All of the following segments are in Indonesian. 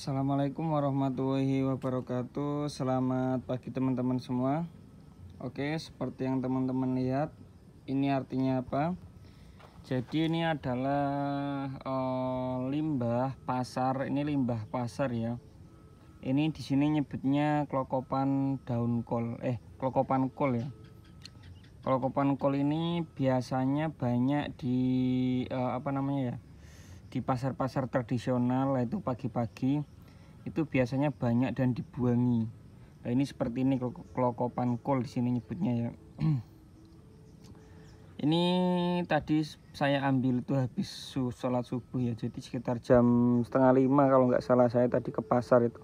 Assalamualaikum warahmatullahi wabarakatuh Selamat pagi teman-teman semua Oke seperti yang teman-teman lihat Ini artinya apa Jadi ini adalah eh, Limbah pasar Ini limbah pasar ya Ini di sini nyebutnya Klokopan daun kol Eh klokopan kol ya Klokopan kol ini biasanya banyak di eh, Apa namanya ya di pasar-pasar tradisional yaitu pagi-pagi itu biasanya banyak dan dibuangi nah ini seperti ini kelokopan kol di sini nyebutnya ya ini tadi saya ambil itu habis sholat subuh ya jadi sekitar jam setengah lima kalau nggak salah saya tadi ke pasar itu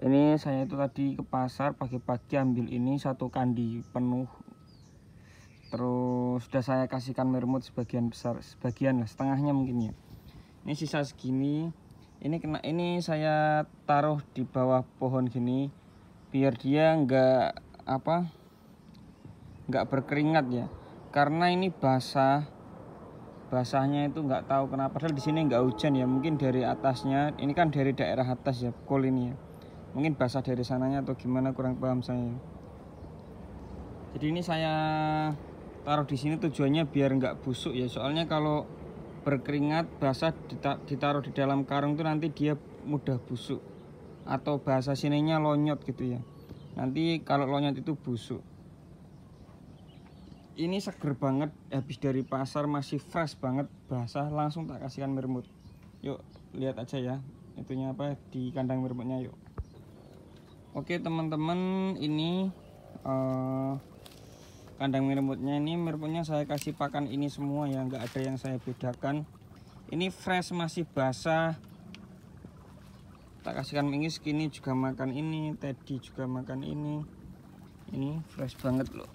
ini saya itu tadi ke pasar pagi-pagi ambil ini satu kandi penuh terus sudah saya kasihkan mermut sebagian besar sebagian lah setengahnya mungkin ya ini sisa segini ini kena ini saya taruh di bawah pohon gini biar dia nggak apa nggak berkeringat ya karena ini basah basahnya itu nggak tahu kenapa padahal di sini nggak hujan ya mungkin dari atasnya ini kan dari daerah atas ya kol ini ya mungkin basah dari sananya atau gimana kurang paham saya jadi ini saya taruh di sini tujuannya biar nggak busuk ya soalnya kalau berkeringat basah ditaruh di dalam karung tuh nanti dia mudah busuk atau bahasa sininya lonyot gitu ya nanti kalau lonyot itu busuk ini seger banget habis dari pasar masih fresh banget basah langsung tak kasihkan mermut yuk lihat aja ya itunya apa di kandang mermutnya yuk oke teman-teman ini uh, kandang merputnya ini merebutnya saya kasih pakan ini semua ya nggak ada yang saya bedakan ini fresh masih basah tak kasihkan mingis kini juga makan ini teddy juga makan ini ini fresh banget loh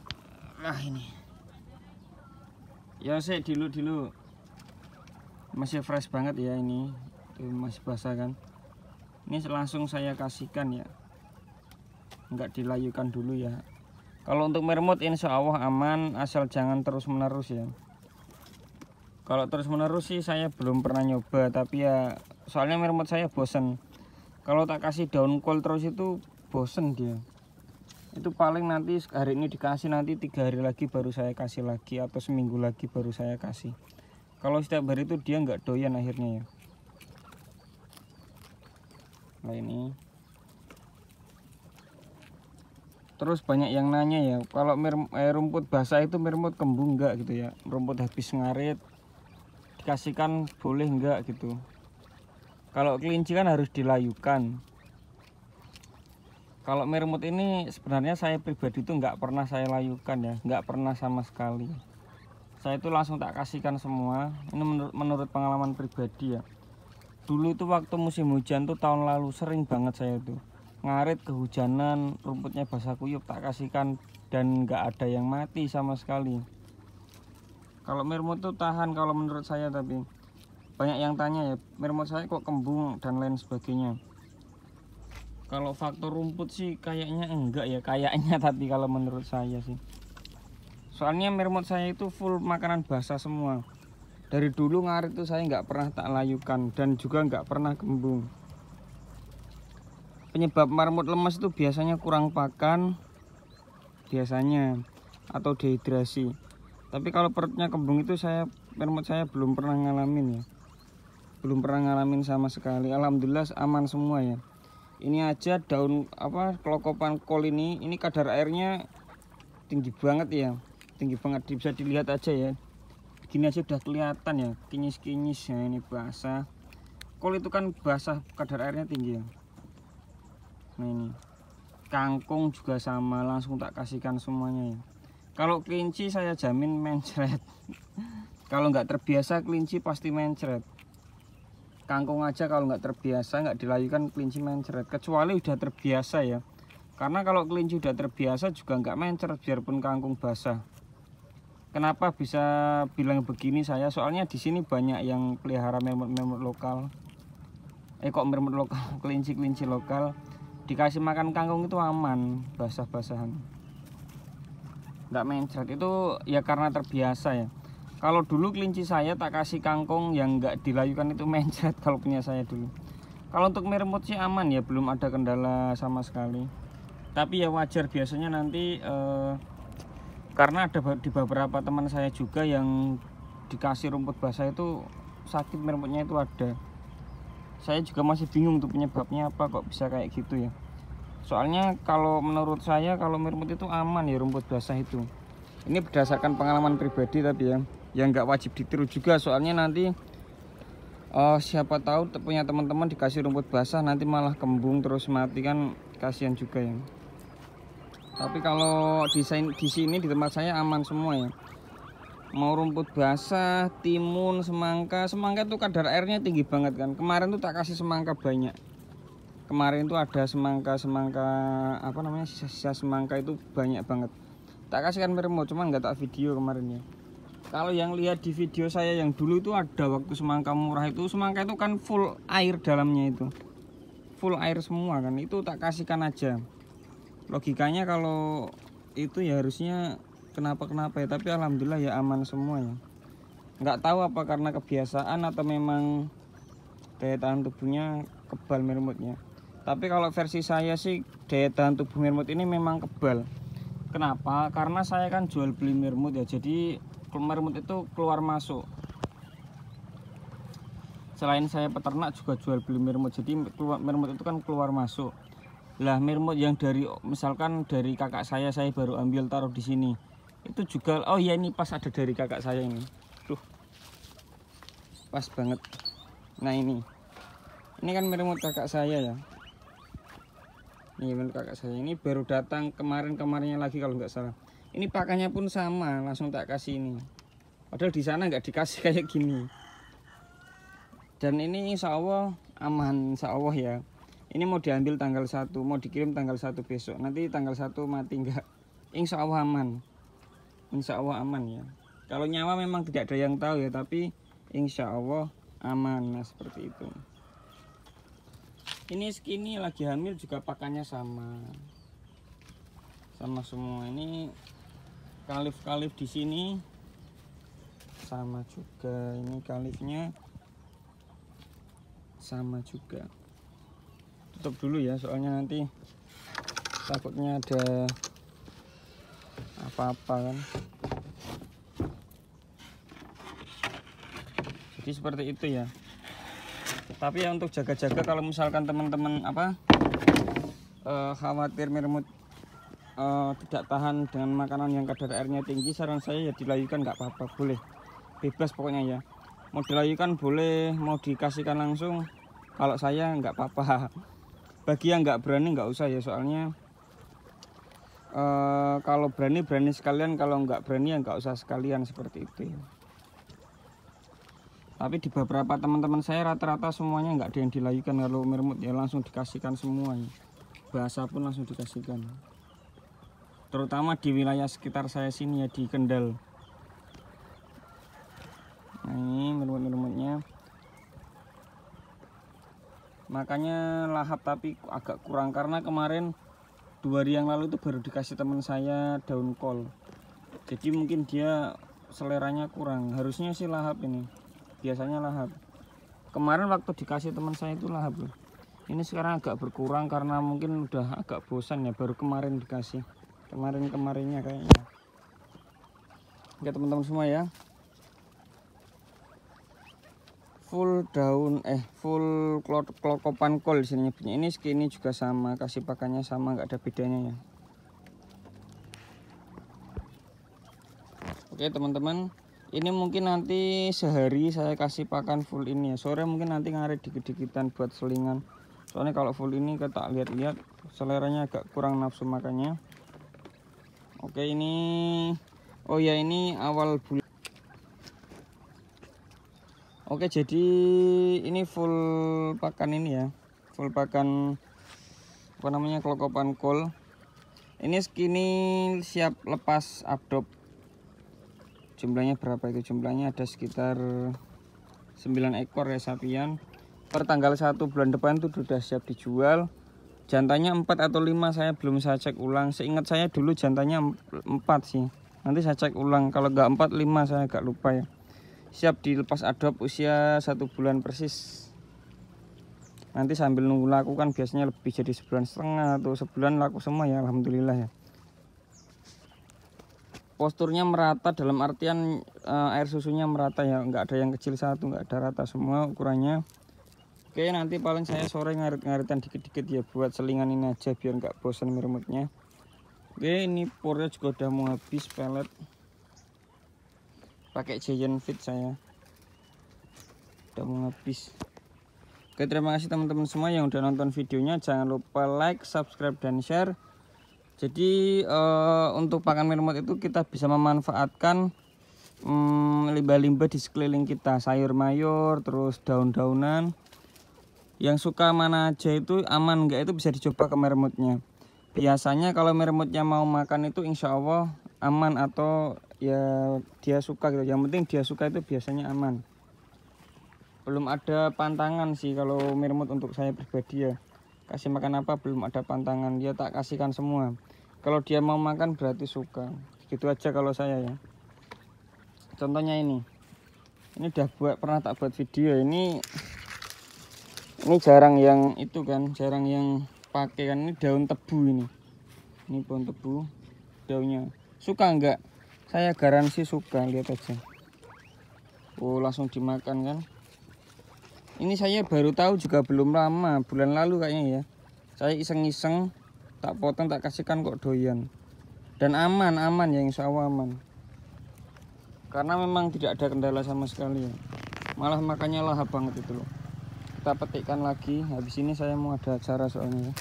nah ini ya saya dulu dulu masih fresh banget ya ini Tuh, masih basah kan ini langsung saya kasihkan ya nggak dilayukan dulu ya kalau untuk mermut insya Allah aman asal jangan terus menerus ya kalau terus menerus sih saya belum pernah nyoba tapi ya soalnya mermut saya bosen kalau tak kasih daun kol terus itu bosen dia itu paling nanti hari ini dikasih nanti tiga hari lagi baru saya kasih lagi atau seminggu lagi baru saya kasih kalau setiap hari itu dia nggak doyan akhirnya ya nah ini terus banyak yang nanya ya kalau eh, rumput basah itu meremut kembung enggak gitu ya rumput habis ngarit dikasihkan boleh enggak gitu kalau kelinci kan harus dilayukan kalau mermut ini sebenarnya saya pribadi itu nggak pernah saya layukan ya nggak pernah sama sekali saya itu langsung tak kasihkan semua ini menurut, menurut pengalaman pribadi ya dulu itu waktu musim hujan tuh tahun lalu sering banget saya tuh ngarit kehujanan rumputnya basah kuyup tak kasihkan dan nggak ada yang mati sama sekali kalau mermut tuh tahan kalau menurut saya tapi banyak yang tanya ya mermut saya kok kembung dan lain sebagainya kalau faktor rumput sih kayaknya enggak ya kayaknya tapi kalau menurut saya sih soalnya mermut saya itu full makanan basah semua dari dulu ngarit tuh saya nggak pernah tak layukan dan juga nggak pernah kembung penyebab marmut lemas itu biasanya kurang pakan biasanya atau dehidrasi tapi kalau perutnya kembung itu saya marmut saya belum pernah ngalamin ya belum pernah ngalamin sama sekali alhamdulillah aman semua ya ini aja daun apa kelokopan kol ini ini kadar airnya tinggi banget ya tinggi banget bisa dilihat aja ya gini aja udah kelihatan ya kinyis-kinyis ya ini basah kol itu kan basah kadar airnya tinggi ya nah ini kangkung juga sama langsung tak kasihkan semuanya ya kalau kelinci saya jamin mencret kalau nggak terbiasa kelinci pasti mencret kangkung aja kalau nggak terbiasa nggak dilayukan kelinci mencret kecuali udah terbiasa ya karena kalau kelinci udah terbiasa juga nggak mencret biarpun kangkung basah kenapa bisa bilang begini saya soalnya di sini banyak yang pelihara memut-memut lokal eh kok memut lokal kelinci-kelinci lokal dikasih makan kangkung itu aman basah-basahan nggak mencret itu ya karena terbiasa ya kalau dulu kelinci saya tak kasih kangkung yang nggak dilayukan itu mencret kalau punya saya dulu kalau untuk meremut sih aman ya belum ada kendala sama sekali tapi ya wajar biasanya nanti eh, karena ada di beberapa teman saya juga yang dikasih rumput basah itu sakit meremutnya itu ada saya juga masih bingung untuk penyebabnya apa kok bisa kayak gitu ya soalnya kalau menurut saya kalau rumput itu aman ya rumput basah itu ini berdasarkan pengalaman pribadi tapi ya yang nggak wajib ditiru juga soalnya nanti uh, siapa tahu punya teman-teman dikasih rumput basah nanti malah kembung terus mati kan kasihan juga ya tapi kalau desain di sini di tempat saya aman semua ya mau rumput basah, timun, semangka. Semangka itu kadar airnya tinggi banget kan. Kemarin tuh tak kasih semangka banyak. Kemarin tuh ada semangka-semangka apa namanya sisa-sisa semangka itu banyak banget. Tak kasihkan meremo, cuman nggak tak video kemarin ya. Kalau yang lihat di video saya yang dulu itu ada waktu semangka murah itu semangka itu kan full air dalamnya itu. Full air semua kan. Itu tak kasihkan aja. Logikanya kalau itu ya harusnya kenapa kenapa ya tapi alhamdulillah ya aman semua ya nggak tahu apa karena kebiasaan atau memang daya tahan tubuhnya kebal mermutnya tapi kalau versi saya sih daya tahan tubuh mermut ini memang kebal kenapa karena saya kan jual beli mermut ya jadi mermut itu keluar masuk selain saya peternak juga jual beli mermut jadi mermut itu kan keluar masuk lah mermut yang dari misalkan dari kakak saya saya baru ambil taruh di sini itu juga oh ya ini pas ada dari kakak saya ini tuh pas banget nah ini ini kan meremot kakak saya ya ini meremot kakak saya ini baru datang kemarin-kemarinnya lagi kalau nggak salah ini pakannya pun sama langsung tak kasih ini padahal di sana nggak dikasih kayak gini dan ini insya Allah aman insya Allah ya ini mau diambil tanggal 1 mau dikirim tanggal 1 besok nanti tanggal 1 mati nggak insya Allah aman insya Allah aman ya kalau nyawa memang tidak ada yang tahu ya tapi insya Allah aman nah seperti itu ini skinny lagi hamil juga pakannya sama sama semua ini kalif-kalif di sini sama juga ini kalifnya sama juga tutup dulu ya soalnya nanti takutnya ada apa-apa kan jadi seperti itu ya tapi ya untuk jaga-jaga kalau misalkan teman-teman apa eh, khawatir meremut eh, tidak tahan dengan makanan yang kadar airnya tinggi saran saya ya dilayukan nggak apa-apa boleh bebas pokoknya ya mau dilayukan boleh mau dikasihkan langsung kalau saya nggak apa-apa bagi yang nggak berani nggak usah ya soalnya uh, kalau berani berani sekalian kalau nggak berani ya nggak usah sekalian seperti itu tapi di beberapa teman-teman saya rata-rata semuanya nggak ada yang dilayukan kalau mermut ya langsung dikasihkan semuanya bahasa pun langsung dikasihkan terutama di wilayah sekitar saya sini ya di Kendal nah ini mermut-mermutnya makanya lahap tapi agak kurang karena kemarin dua hari yang lalu itu baru dikasih teman saya daun kol jadi mungkin dia seleranya kurang harusnya sih lahap ini biasanya lahap kemarin waktu dikasih teman saya itu lahap loh ini sekarang agak berkurang karena mungkin udah agak bosan ya baru kemarin dikasih kemarin-kemarinnya kayaknya oke teman-teman semua ya full daun eh full klokopan kol di sini ini skinny juga sama kasih pakannya sama nggak ada bedanya ya oke teman-teman ini mungkin nanti sehari saya kasih pakan full ini ya sore mungkin nanti ngarit dikit-dikitan buat selingan soalnya kalau full ini kita lihat-lihat seleranya agak kurang nafsu makannya oke ini oh ya ini awal bulan Oke jadi ini full pakan ini ya full pakan apa namanya kelokopan kol ini skinny siap lepas abdop jumlahnya berapa itu jumlahnya ada sekitar 9 ekor ya sapian per tanggal 1 bulan depan itu sudah siap dijual jantannya 4 atau 5 saya belum saya cek ulang seingat saya dulu jantannya 4 sih nanti saya cek ulang kalau nggak 4 5 saya agak lupa ya siap dilepas adop usia satu bulan persis nanti sambil nunggu laku kan biasanya lebih jadi sebulan setengah atau sebulan laku semua ya Alhamdulillah ya posturnya merata dalam artian uh, air susunya merata ya nggak ada yang kecil satu nggak ada rata semua ukurannya oke nanti paling saya sore ngarit-ngaritan dikit-dikit ya buat selingan ini aja biar nggak bosan meremutnya Oke ini pornya juga udah mau habis pelet pakai giant fit saya udah mau habis oke terima kasih teman-teman semua yang udah nonton videonya jangan lupa like subscribe dan share jadi uh, untuk pakan mermot itu kita bisa memanfaatkan mm, limbah-limbah um, di sekeliling kita sayur mayur terus daun-daunan yang suka mana aja itu aman enggak itu bisa dicoba ke mermutnya biasanya kalau mermutnya mau makan itu insya Allah aman atau ya dia suka gitu yang penting dia suka itu biasanya aman belum ada pantangan sih kalau mermut untuk saya pribadi ya kasih makan apa belum ada pantangan dia tak kasihkan semua kalau dia mau makan berarti suka gitu aja kalau saya ya contohnya ini ini udah buat pernah tak buat video ini ini jarang yang itu kan jarang yang pakai kan ini daun tebu ini ini pohon tebu daunnya suka enggak saya garansi suka lihat aja oh langsung dimakan kan ini saya baru tahu juga belum lama bulan lalu kayaknya ya saya iseng-iseng tak potong tak kasihkan kok doyan dan aman aman ya insya Allah aman karena memang tidak ada kendala sama sekali ya malah makannya lahap banget itu loh kita petikkan lagi habis ini saya mau ada acara soalnya ya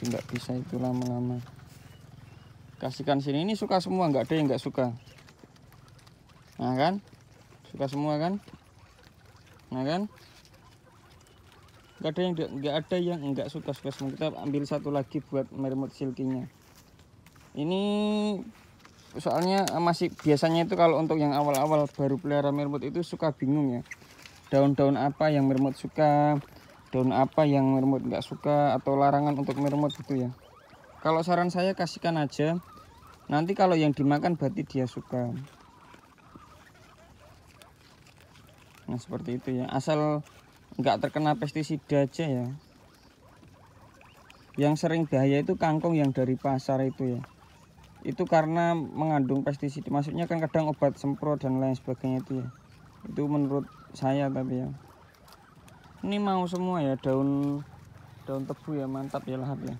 tidak bisa itu lama-lama kasihkan sini ini suka semua nggak ada yang nggak suka nah kan suka semua kan nah kan nggak ada yang nggak ada yang nggak suka suka semua kita ambil satu lagi buat mermut silkinya ini soalnya masih biasanya itu kalau untuk yang awal-awal baru pelihara mermut itu suka bingung ya daun-daun apa yang mermut suka daun apa yang mermut nggak suka atau larangan untuk mermut itu ya kalau saran saya kasihkan aja nanti kalau yang dimakan berarti dia suka nah seperti itu ya asal nggak terkena pestisida aja ya yang sering bahaya itu kangkung yang dari pasar itu ya itu karena mengandung pestisida maksudnya kan kadang obat semprot dan lain sebagainya itu ya itu menurut saya tapi ya ini mau semua ya daun daun tebu ya mantap ya lahap ya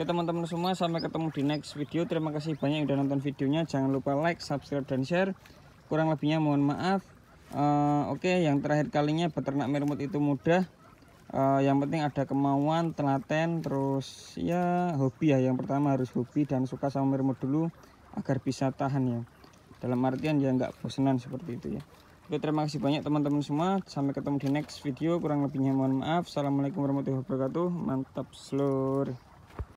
Oke teman-teman semua sampai ketemu di next video Terima kasih banyak yang udah nonton videonya Jangan lupa like, subscribe, dan share Kurang lebihnya mohon maaf uh, Oke okay, yang terakhir kalinya Beternak mermut itu mudah uh, Yang penting ada kemauan, telaten Terus ya hobi ya Yang pertama harus hobi dan suka sama mermut dulu Agar bisa tahan ya Dalam artian ya nggak bosenan seperti itu ya Oke terima kasih banyak teman-teman semua Sampai ketemu di next video Kurang lebihnya mohon maaf Assalamualaikum warahmatullahi wabarakatuh Mantap seluruh